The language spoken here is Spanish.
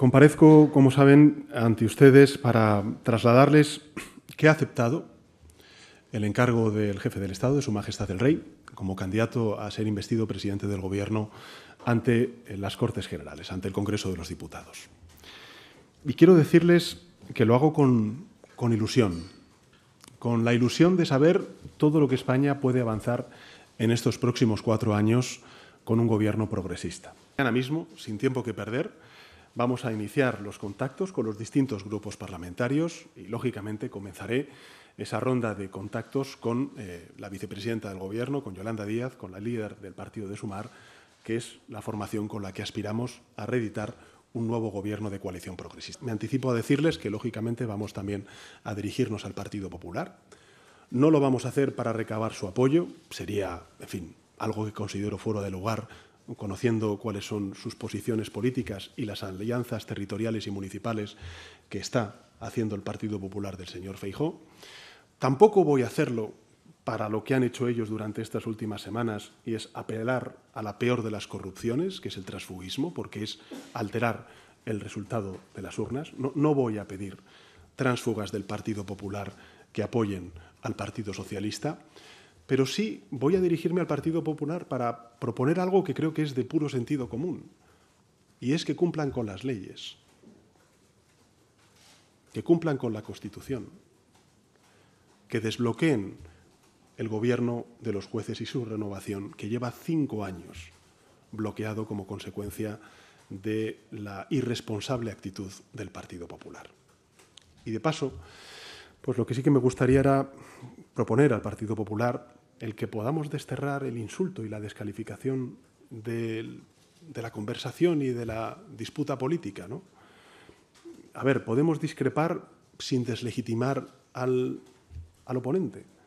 Comparezco, como saben, ante ustedes para trasladarles que he aceptado el encargo del jefe del Estado, de Su Majestad el Rey, como candidato a ser investido presidente del Gobierno ante las Cortes Generales, ante el Congreso de los Diputados. Y quiero decirles que lo hago con, con ilusión, con la ilusión de saber todo lo que España puede avanzar en estos próximos cuatro años con un gobierno progresista. Ahora mismo, sin tiempo que perder, vamos a iniciar los contactos con los distintos grupos parlamentarios y, lógicamente, comenzaré esa ronda de contactos con eh, la vicepresidenta del Gobierno, con Yolanda Díaz, con la líder del partido de Sumar, que es la formación con la que aspiramos a reeditar un nuevo gobierno de coalición progresista. Me anticipo a decirles que, lógicamente, vamos también a dirigirnos al Partido Popular. No lo vamos a hacer para recabar su apoyo, sería, en fin, algo que considero fuera de lugar conociendo cuáles son sus posiciones políticas y las alianzas territoriales y municipales que está haciendo el Partido Popular del señor Feijó. Tampoco voy a hacerlo para lo que han hecho ellos durante estas últimas semanas y es apelar a la peor de las corrupciones, que es el transfugismo, porque es alterar el resultado de las urnas. No, voy a pedir transfugas del Partido Popular que apoyen al Partido Socialista pero sí voy a dirigirme al Partido Popular para proponer algo que creo que es de puro sentido común, y es que cumplan con las leyes, que cumplan con la Constitución, que desbloqueen el gobierno de los jueces y su renovación, que lleva cinco años bloqueado como consecuencia de la irresponsable actitud del Partido Popular. Y de paso, pues lo que sí que me gustaría era proponer al Partido Popular el que podamos desterrar el insulto y la descalificación de, la conversación y de la disputa política. ¿no? A ver, podemos discrepar sin deslegitimar al oponente.